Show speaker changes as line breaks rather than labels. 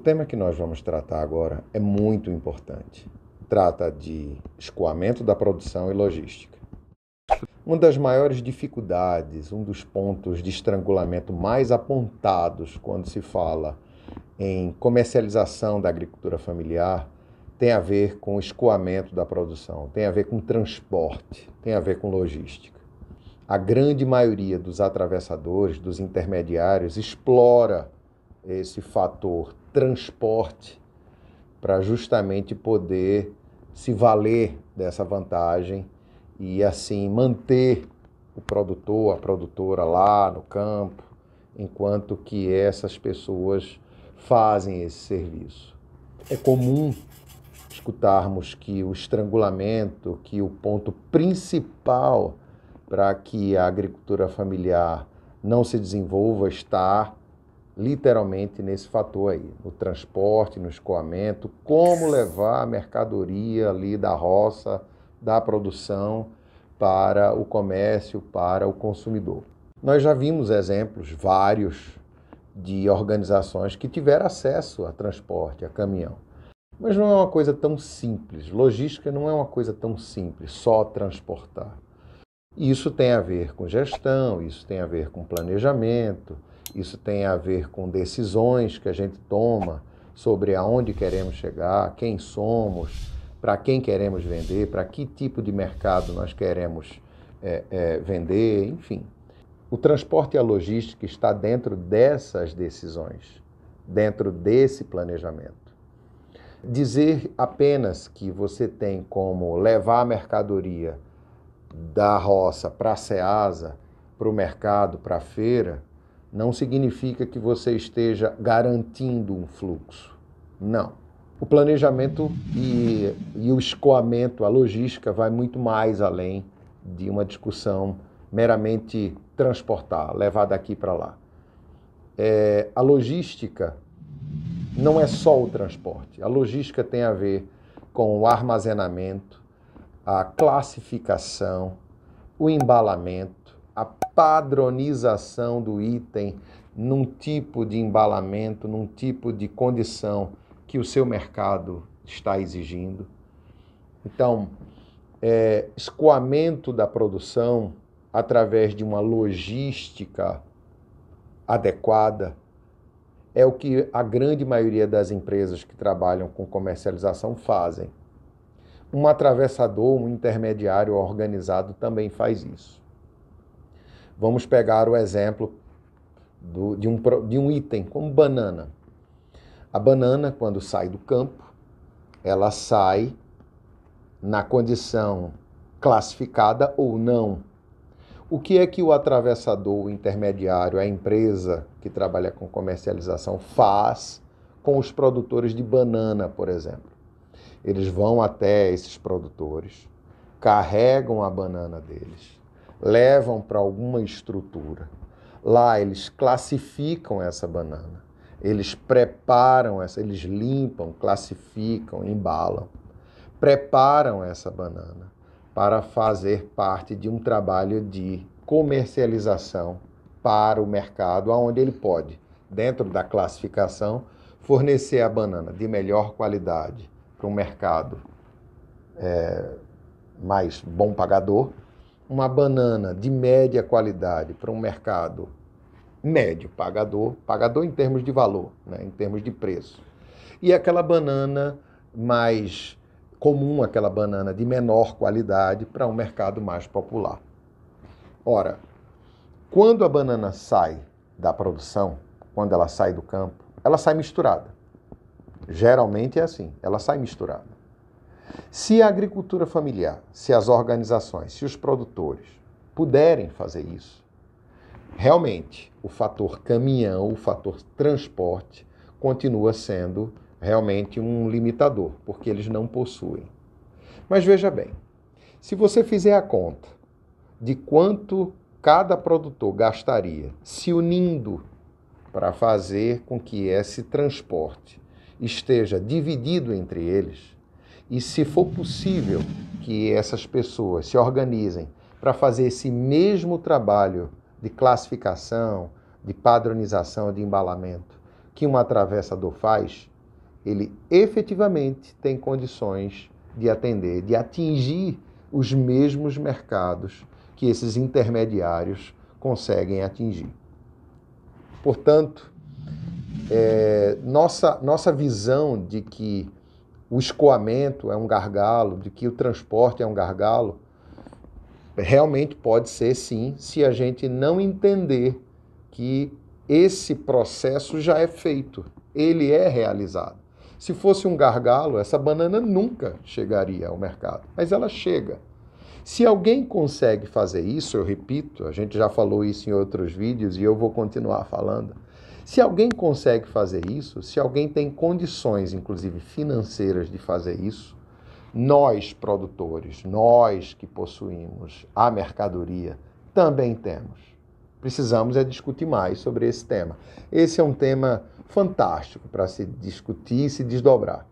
tema que nós vamos tratar agora é muito importante. Trata de escoamento da produção e logística. Uma das maiores dificuldades, um dos pontos de estrangulamento mais apontados quando se fala em comercialização da agricultura familiar tem a ver com escoamento da produção, tem a ver com transporte, tem a ver com logística. A grande maioria dos atravessadores, dos intermediários, explora esse fator transporte para justamente poder se valer dessa vantagem e assim manter o produtor, a produtora lá no campo, enquanto que essas pessoas fazem esse serviço. É comum escutarmos que o estrangulamento, que o ponto principal para que a agricultura familiar não se desenvolva está literalmente nesse fator aí, no transporte, no escoamento, como levar a mercadoria ali da roça, da produção para o comércio, para o consumidor. Nós já vimos exemplos vários de organizações que tiveram acesso a transporte, a caminhão. Mas não é uma coisa tão simples. Logística não é uma coisa tão simples, só transportar. Isso tem a ver com gestão, isso tem a ver com planejamento, isso tem a ver com decisões que a gente toma sobre aonde queremos chegar, quem somos, para quem queremos vender, para que tipo de mercado nós queremos é, é, vender, enfim. O transporte e a logística está dentro dessas decisões, dentro desse planejamento. Dizer apenas que você tem como levar a mercadoria da roça para a seasa, para o mercado, para a feira, não significa que você esteja garantindo um fluxo. Não. O planejamento e, e o escoamento, a logística, vai muito mais além de uma discussão meramente transportar, levar daqui para lá. É, a logística não é só o transporte. A logística tem a ver com o armazenamento, a classificação, o embalamento a padronização do item num tipo de embalamento, num tipo de condição que o seu mercado está exigindo. Então, é, escoamento da produção através de uma logística adequada é o que a grande maioria das empresas que trabalham com comercialização fazem. Um atravessador, um intermediário organizado também faz isso. Vamos pegar o exemplo do, de, um, de um item, como banana. A banana, quando sai do campo, ela sai na condição classificada ou não. O que é que o atravessador, o intermediário, a empresa que trabalha com comercialização faz com os produtores de banana, por exemplo? Eles vão até esses produtores, carregam a banana deles, levam para alguma estrutura. Lá eles classificam essa banana, eles preparam essa, eles limpam, classificam, embalam, preparam essa banana para fazer parte de um trabalho de comercialização para o mercado, aonde ele pode, dentro da classificação, fornecer a banana de melhor qualidade para um mercado é, mais bom pagador uma banana de média qualidade para um mercado médio pagador, pagador em termos de valor, né, em termos de preço, e aquela banana mais comum, aquela banana de menor qualidade para um mercado mais popular. Ora, quando a banana sai da produção, quando ela sai do campo, ela sai misturada. Geralmente é assim, ela sai misturada. Se a agricultura familiar, se as organizações, se os produtores puderem fazer isso, realmente o fator caminhão, o fator transporte, continua sendo realmente um limitador, porque eles não possuem. Mas veja bem, se você fizer a conta de quanto cada produtor gastaria se unindo para fazer com que esse transporte esteja dividido entre eles, e se for possível que essas pessoas se organizem para fazer esse mesmo trabalho de classificação, de padronização, de embalamento que um atravessador faz, ele efetivamente tem condições de atender, de atingir os mesmos mercados que esses intermediários conseguem atingir. Portanto, é, nossa, nossa visão de que o escoamento é um gargalo, de que o transporte é um gargalo, realmente pode ser sim, se a gente não entender que esse processo já é feito, ele é realizado. Se fosse um gargalo, essa banana nunca chegaria ao mercado, mas ela chega. Se alguém consegue fazer isso, eu repito, a gente já falou isso em outros vídeos e eu vou continuar falando. Se alguém consegue fazer isso, se alguém tem condições, inclusive financeiras, de fazer isso, nós produtores, nós que possuímos a mercadoria, também temos. Precisamos é discutir mais sobre esse tema. Esse é um tema fantástico para se discutir e se desdobrar.